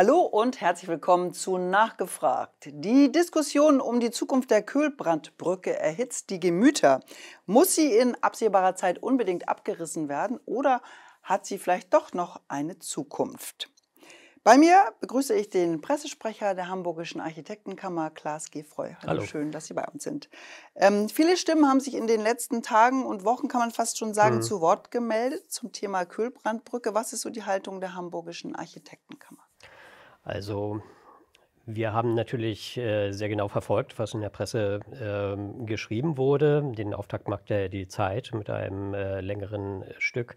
Hallo und herzlich willkommen zu Nachgefragt. Die Diskussion um die Zukunft der Kühlbrandbrücke erhitzt die Gemüter. Muss sie in absehbarer Zeit unbedingt abgerissen werden oder hat sie vielleicht doch noch eine Zukunft? Bei mir begrüße ich den Pressesprecher der Hamburgischen Architektenkammer, Klaas Gefreu. Hallo, Hallo. schön, dass Sie bei uns sind. Ähm, viele Stimmen haben sich in den letzten Tagen und Wochen, kann man fast schon sagen, mhm. zu Wort gemeldet zum Thema Kühlbrandbrücke. Was ist so die Haltung der Hamburgischen Architektenkammer? Also wir haben natürlich äh, sehr genau verfolgt, was in der Presse äh, geschrieben wurde. Den Auftakt machte die Zeit mit einem äh, längeren Stück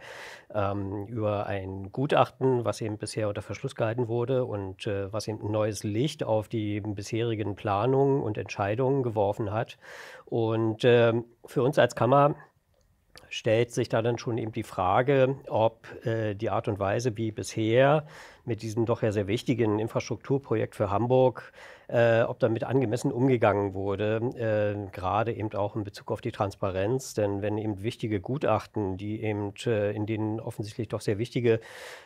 ähm, über ein Gutachten, was eben bisher unter Verschluss gehalten wurde und äh, was eben ein neues Licht auf die bisherigen Planungen und Entscheidungen geworfen hat. Und ähm, für uns als Kammer stellt sich da dann schon eben die Frage, ob äh, die Art und Weise, wie bisher mit diesem doch ja sehr wichtigen Infrastrukturprojekt für Hamburg, äh, ob damit angemessen umgegangen wurde, äh, gerade eben auch in Bezug auf die Transparenz. Denn wenn eben wichtige Gutachten, die eben äh, in denen offensichtlich doch sehr wichtige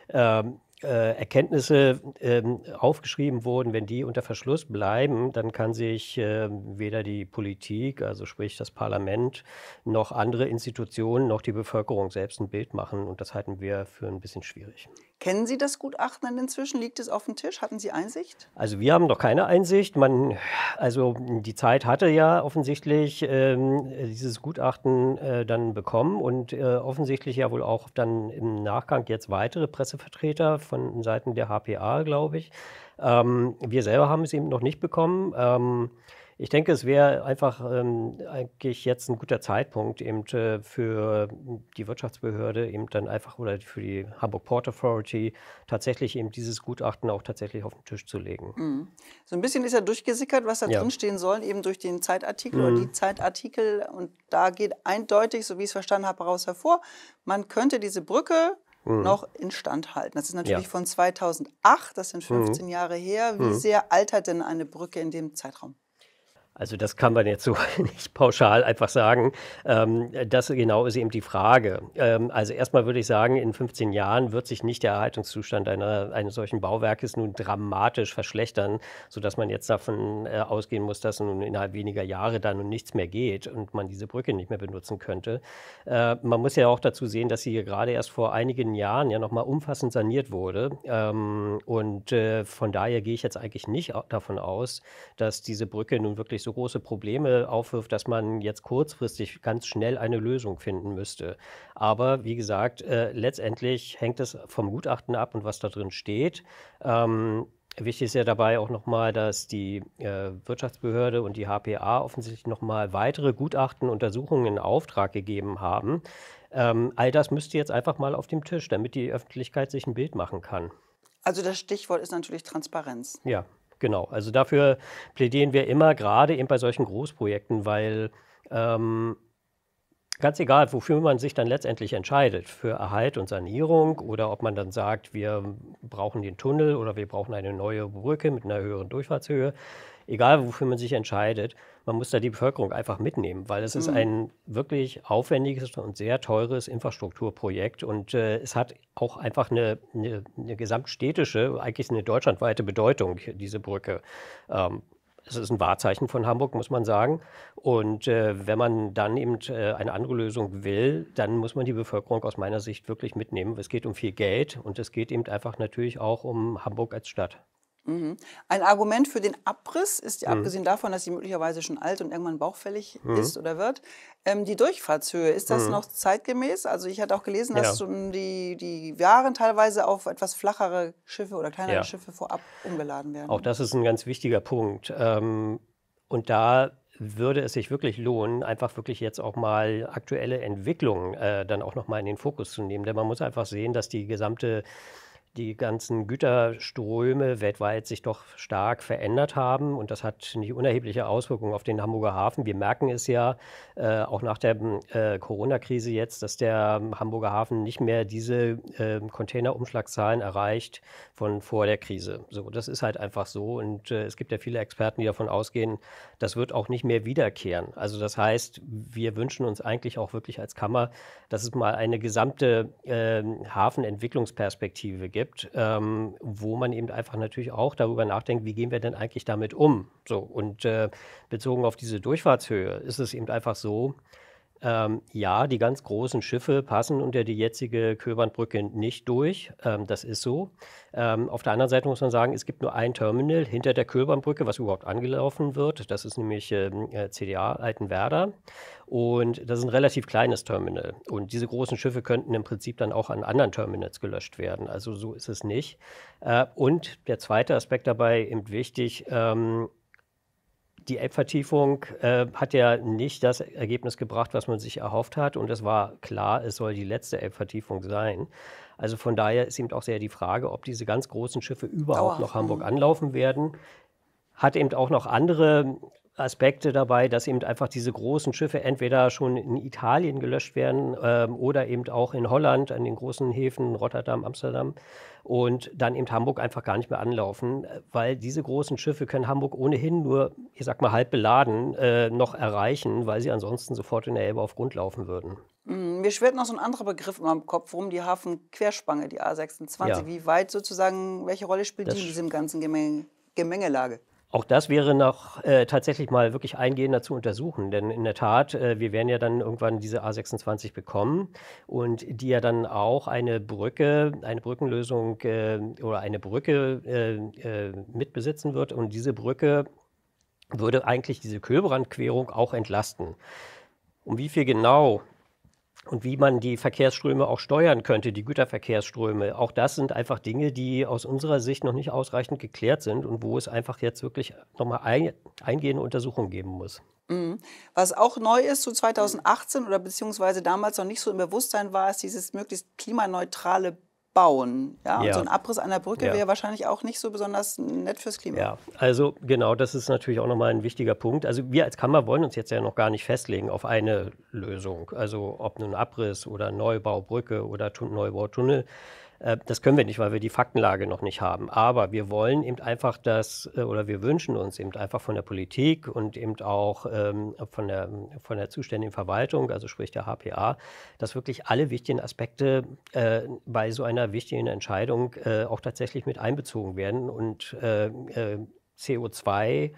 ähm, äh, Erkenntnisse ähm, aufgeschrieben wurden, wenn die unter Verschluss bleiben, dann kann sich äh, weder die Politik, also sprich das Parlament, noch andere Institutionen Personen, noch die Bevölkerung selbst ein Bild machen. Und das halten wir für ein bisschen schwierig. Kennen Sie das Gutachten inzwischen? Liegt es auf dem Tisch? Hatten Sie Einsicht? Also wir haben noch keine Einsicht. Man, also die Zeit hatte ja offensichtlich ähm, dieses Gutachten äh, dann bekommen und äh, offensichtlich ja wohl auch dann im Nachgang jetzt weitere Pressevertreter von Seiten der HPA, glaube ich. Ähm, wir selber haben es eben noch nicht bekommen. Ähm, ich denke, es wäre einfach ähm, eigentlich jetzt ein guter Zeitpunkt eben äh, für die Wirtschaftsbehörde eben dann einfach oder für die Hamburg Port Authority tatsächlich eben dieses Gutachten auch tatsächlich auf den Tisch zu legen. Mhm. So ein bisschen ist ja durchgesickert, was da ja. drin soll, eben durch den Zeitartikel mhm. oder die Zeitartikel. Und da geht eindeutig, so wie ich es verstanden habe, heraus hervor, man könnte diese Brücke mhm. noch instand halten. Das ist natürlich ja. von 2008, das sind 15 mhm. Jahre her. Wie mhm. sehr altert denn eine Brücke in dem Zeitraum? Also das kann man jetzt so nicht pauschal einfach sagen. Ähm, das genau ist eben die Frage. Ähm, also erstmal würde ich sagen, in 15 Jahren wird sich nicht der Erhaltungszustand einer, eines solchen Bauwerkes nun dramatisch verschlechtern, sodass man jetzt davon äh, ausgehen muss, dass nun innerhalb weniger Jahre da nun nichts mehr geht und man diese Brücke nicht mehr benutzen könnte. Äh, man muss ja auch dazu sehen, dass sie hier gerade erst vor einigen Jahren ja nochmal umfassend saniert wurde. Ähm, und äh, von daher gehe ich jetzt eigentlich nicht davon aus, dass diese Brücke nun wirklich so große Probleme aufwirft, dass man jetzt kurzfristig ganz schnell eine Lösung finden müsste. Aber wie gesagt, äh, letztendlich hängt es vom Gutachten ab und was da drin steht. Ähm, Wichtig ist ja dabei auch nochmal, dass die äh, Wirtschaftsbehörde und die HPA offensichtlich nochmal weitere Gutachten, Untersuchungen in Auftrag gegeben haben. Ähm, all das müsste jetzt einfach mal auf dem Tisch, damit die Öffentlichkeit sich ein Bild machen kann. Also das Stichwort ist natürlich Transparenz. Ja. Genau, also dafür plädieren wir immer, gerade eben bei solchen Großprojekten, weil ähm, ganz egal, wofür man sich dann letztendlich entscheidet, für Erhalt und Sanierung oder ob man dann sagt, wir brauchen den Tunnel oder wir brauchen eine neue Brücke mit einer höheren Durchfahrtshöhe, egal wofür man sich entscheidet, man muss da die Bevölkerung einfach mitnehmen, weil es mhm. ist ein wirklich aufwendiges und sehr teures Infrastrukturprojekt und äh, es hat auch einfach eine, eine, eine, gesamtstädtische, eigentlich eine deutschlandweite Bedeutung, diese Brücke. Ähm, es ist ein Wahrzeichen von Hamburg, muss man sagen. Und äh, wenn man dann eben äh, eine andere Lösung will, dann muss man die Bevölkerung aus meiner Sicht wirklich mitnehmen. Es geht um viel Geld und es geht eben einfach natürlich auch um Hamburg als Stadt. Mhm. Ein Argument für den Abriss ist, mhm. abgesehen davon, dass sie möglicherweise schon alt und irgendwann bauchfällig mhm. ist oder wird, ähm, die Durchfahrtshöhe. Ist das mhm. noch zeitgemäß? Also ich hatte auch gelesen, dass ja. die, die Waren teilweise auf etwas flachere Schiffe oder kleinere ja. Schiffe vorab umgeladen werden. Auch das ist ein ganz wichtiger Punkt. Ähm, und da würde es sich wirklich lohnen, einfach wirklich jetzt auch mal aktuelle Entwicklungen äh, dann auch nochmal in den Fokus zu nehmen. Denn man muss einfach sehen, dass die gesamte die ganzen Güterströme weltweit sich doch stark verändert haben. Und das hat nicht unerhebliche Auswirkungen auf den Hamburger Hafen. Wir merken es ja äh, auch nach der äh, Corona-Krise jetzt, dass der Hamburger Hafen nicht mehr diese äh, Containerumschlagszahlen erreicht von vor der Krise. So, das ist halt einfach so. Und äh, es gibt ja viele Experten, die davon ausgehen, das wird auch nicht mehr wiederkehren. Also das heißt, wir wünschen uns eigentlich auch wirklich als Kammer, dass es mal eine gesamte ähm, Hafenentwicklungsperspektive gibt gibt, ähm, wo man eben einfach natürlich auch darüber nachdenkt, wie gehen wir denn eigentlich damit um? So, und äh, bezogen auf diese Durchfahrtshöhe ist es eben einfach so, ähm, ja, die ganz großen Schiffe passen unter die jetzige Köbernbrücke nicht durch. Ähm, das ist so. Ähm, auf der anderen Seite muss man sagen, es gibt nur ein Terminal hinter der Köbernbrücke, was überhaupt angelaufen wird. Das ist nämlich ähm, äh, CDA Altenwerder. Und das ist ein relativ kleines Terminal. Und diese großen Schiffe könnten im Prinzip dann auch an anderen Terminals gelöscht werden. Also so ist es nicht. Äh, und der zweite Aspekt dabei, eben wichtig, ähm, die App-Vertiefung äh, hat ja nicht das Ergebnis gebracht, was man sich erhofft hat. Und es war klar, es soll die letzte App-Vertiefung sein. Also von daher ist eben auch sehr die Frage, ob diese ganz großen Schiffe überhaupt Dauer. noch Hamburg mhm. anlaufen werden. Hat eben auch noch andere Aspekte dabei, dass eben einfach diese großen Schiffe entweder schon in Italien gelöscht werden ähm, oder eben auch in Holland an den großen Häfen Rotterdam, Amsterdam und dann eben Hamburg einfach gar nicht mehr anlaufen, weil diese großen Schiffe können Hamburg ohnehin nur, ich sag mal, halb beladen äh, noch erreichen, weil sie ansonsten sofort in der Elbe auf Grund laufen würden. Mm, mir schwirrt noch so ein anderer Begriff in meinem Kopf rum, die Hafenquerspange, die A26. Ja. Wie weit sozusagen, welche Rolle spielt das die in diesem ganzen Gemenge Gemengelage? Auch das wäre noch äh, tatsächlich mal wirklich eingehender zu untersuchen, denn in der Tat, äh, wir werden ja dann irgendwann diese A26 bekommen und die ja dann auch eine Brücke, eine Brückenlösung äh, oder eine Brücke äh, äh, mitbesitzen wird und diese Brücke würde eigentlich diese Kölbrandquerung auch entlasten. Um wie viel genau und wie man die Verkehrsströme auch steuern könnte, die Güterverkehrsströme. Auch das sind einfach Dinge, die aus unserer Sicht noch nicht ausreichend geklärt sind und wo es einfach jetzt wirklich nochmal eingehende Untersuchungen geben muss. Mhm. Was auch neu ist zu 2018 oder beziehungsweise damals noch nicht so im Bewusstsein war, ist dieses möglichst klimaneutrale bauen. Ja? ja. so ein Abriss einer Brücke ja. wäre wahrscheinlich auch nicht so besonders nett fürs Klima. Ja, also genau, das ist natürlich auch nochmal ein wichtiger Punkt. Also wir als Kammer wollen uns jetzt ja noch gar nicht festlegen auf eine Lösung. Also ob nun Abriss oder Neubau Brücke oder Neubautunnel. Äh, das können wir nicht, weil wir die Faktenlage noch nicht haben. Aber wir wollen eben einfach das äh, oder wir wünschen uns eben einfach von der Politik und eben auch ähm, von der, von der zuständigen Verwaltung, also sprich der HPA, dass wirklich alle wichtigen Aspekte äh, bei so einer wichtigen Entscheidung auch tatsächlich mit einbezogen werden und CO2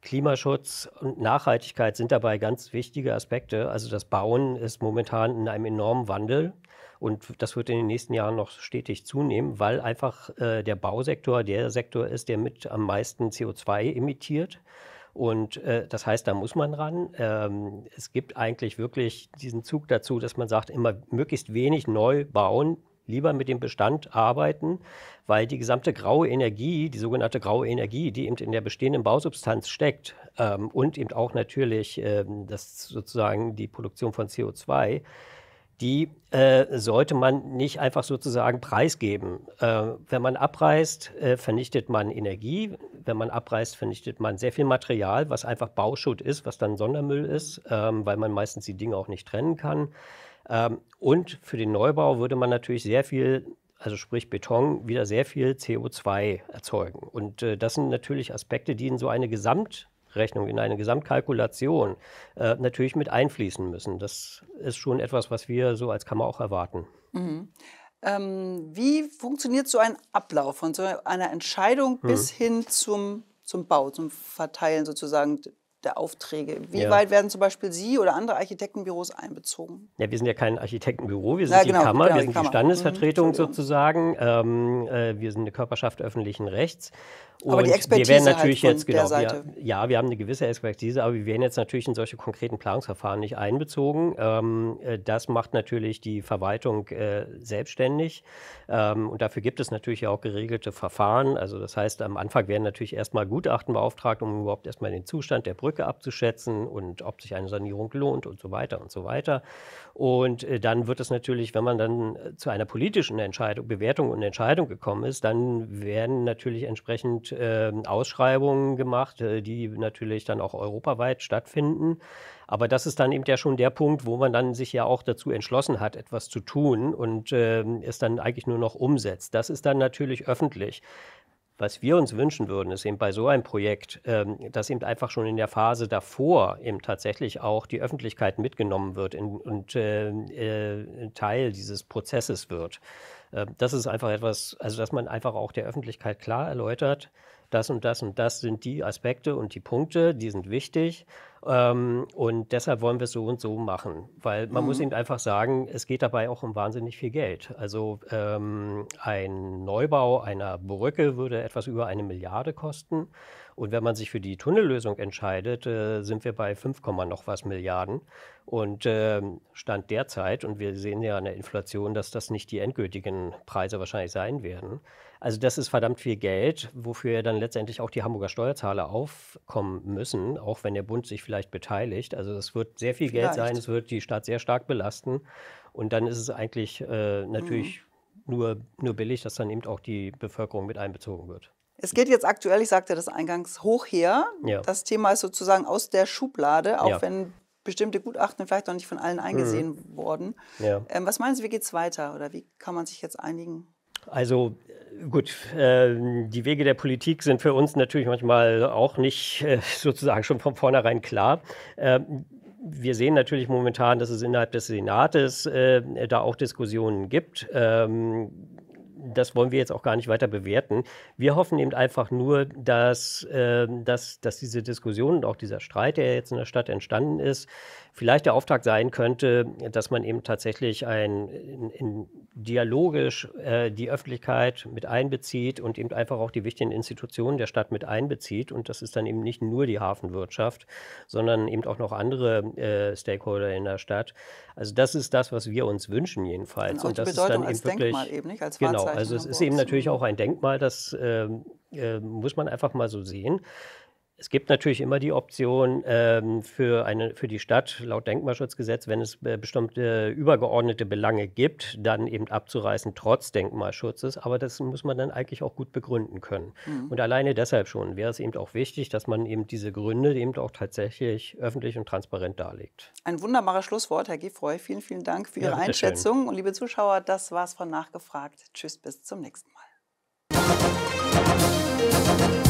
Klimaschutz und Nachhaltigkeit sind dabei ganz wichtige Aspekte. Also das Bauen ist momentan in einem enormen Wandel. Und das wird in den nächsten Jahren noch stetig zunehmen, weil einfach äh, der Bausektor der Sektor ist, der mit am meisten CO2 emittiert. Und äh, das heißt, da muss man ran. Ähm, es gibt eigentlich wirklich diesen Zug dazu, dass man sagt, immer möglichst wenig neu bauen, lieber mit dem Bestand arbeiten, weil die gesamte graue Energie, die sogenannte graue Energie, die eben in der bestehenden Bausubstanz steckt ähm, und eben auch natürlich ähm, das sozusagen die Produktion von CO2, die äh, sollte man nicht einfach sozusagen preisgeben. Äh, wenn man abreißt, äh, vernichtet man Energie. Wenn man abreißt, vernichtet man sehr viel Material, was einfach Bauschutt ist, was dann Sondermüll ist, ähm, weil man meistens die Dinge auch nicht trennen kann. Ähm, und für den Neubau würde man natürlich sehr viel also sprich Beton, wieder sehr viel CO2 erzeugen. Und äh, das sind natürlich Aspekte, die in so eine Gesamt, Rechnung, in eine Gesamtkalkulation äh, natürlich mit einfließen müssen. Das ist schon etwas, was wir so als Kammer auch erwarten. Mhm. Ähm, wie funktioniert so ein Ablauf von so einer Entscheidung mhm. bis hin zum, zum Bau, zum Verteilen sozusagen der Aufträge. Wie ja. weit werden zum Beispiel Sie oder andere Architektenbüros einbezogen? Ja, wir sind ja kein Architektenbüro, wir sind ja, genau, die Kammer, genau, wir sind die, die mhm, Standesvertretung mhm, sozusagen. Ähm, äh, wir sind eine Körperschaft öffentlichen Rechts und aber die Expertise wir natürlich halt jetzt, genau, wir, ja, wir haben eine gewisse Expertise, aber wir werden jetzt natürlich in solche konkreten Planungsverfahren nicht einbezogen. Ähm, äh, das macht natürlich die Verwaltung äh, selbstständig. Ähm, und dafür gibt es natürlich auch geregelte Verfahren. Also das heißt, am Anfang werden natürlich erstmal Gutachten beauftragt, um überhaupt erstmal den Zustand der Brücke abzuschätzen und ob sich eine Sanierung lohnt und so weiter und so weiter. Und äh, dann wird es natürlich, wenn man dann äh, zu einer politischen Entscheidung, Bewertung und Entscheidung gekommen ist, dann werden natürlich entsprechend ähm, Ausschreibungen gemacht, äh, die natürlich dann auch europaweit stattfinden. Aber das ist dann eben ja schon der Punkt, wo man dann sich ja auch dazu entschlossen hat, etwas zu tun und ähm, es dann eigentlich nur noch umsetzt. Das ist dann natürlich öffentlich. Was wir uns wünschen würden, ist eben bei so einem Projekt, ähm, dass eben einfach schon in der Phase davor eben tatsächlich auch die Öffentlichkeit mitgenommen wird und äh, Teil dieses Prozesses wird. Ähm, das ist einfach etwas, also dass man einfach auch der Öffentlichkeit klar erläutert, das und das und das sind die Aspekte und die Punkte, die sind wichtig. Ähm, und deshalb wollen wir es so und so machen. Weil man mhm. muss eben einfach sagen, es geht dabei auch um wahnsinnig viel Geld. Also ähm, ein Neubau einer Brücke würde etwas über eine Milliarde kosten. Und wenn man sich für die Tunnellösung entscheidet, äh, sind wir bei 5, noch was Milliarden. Und äh, Stand derzeit, und wir sehen ja an der Inflation, dass das nicht die endgültigen Preise wahrscheinlich sein werden. Also das ist verdammt viel Geld, wofür dann letztendlich auch die Hamburger Steuerzahler aufkommen müssen, auch wenn der Bund sich vielleicht beteiligt. Also es wird sehr viel vielleicht. Geld sein, es wird die Stadt sehr stark belasten. Und dann ist es eigentlich äh, natürlich mhm. nur, nur billig, dass dann eben auch die Bevölkerung mit einbezogen wird. Es geht jetzt aktuell, ich sagte das eingangs, hoch her. Ja. Das Thema ist sozusagen aus der Schublade, auch ja. wenn bestimmte Gutachten vielleicht noch nicht von allen mhm. eingesehen mhm. wurden. Ja. Ähm, was meinen Sie, wie geht es weiter oder wie kann man sich jetzt einigen? Also äh, gut, äh, die Wege der Politik sind für uns natürlich manchmal auch nicht äh, sozusagen schon von vornherein klar. Äh, wir sehen natürlich momentan, dass es innerhalb des Senates äh, da auch Diskussionen gibt. Ähm, das wollen wir jetzt auch gar nicht weiter bewerten. Wir hoffen eben einfach nur, dass, äh, dass, dass diese Diskussion und auch dieser Streit, der jetzt in der Stadt entstanden ist, vielleicht der Auftrag sein könnte, dass man eben tatsächlich ein, in, in dialogisch äh, die Öffentlichkeit mit einbezieht und eben einfach auch die wichtigen Institutionen der Stadt mit einbezieht. Und das ist dann eben nicht nur die Hafenwirtschaft, sondern eben auch noch andere äh, Stakeholder in der Stadt. Also das ist das, was wir uns wünschen jedenfalls. Also und, und das ist dann eben wirklich eben nicht, genau. Also es ist eben natürlich mhm. auch ein Denkmal, das ähm, äh, muss man einfach mal so sehen. Es gibt natürlich immer die Option ähm, für, eine, für die Stadt laut Denkmalschutzgesetz, wenn es äh, bestimmte übergeordnete Belange gibt, dann eben abzureißen trotz Denkmalschutzes. Aber das muss man dann eigentlich auch gut begründen können. Mhm. Und alleine deshalb schon wäre es eben auch wichtig, dass man eben diese Gründe eben auch tatsächlich öffentlich und transparent darlegt. Ein wunderbares Schlusswort, Herr Gefreu. Vielen, vielen Dank für Ihre ja, Einschätzung. Schön. Und liebe Zuschauer, das war es von Nachgefragt. Tschüss, bis zum nächsten Mal.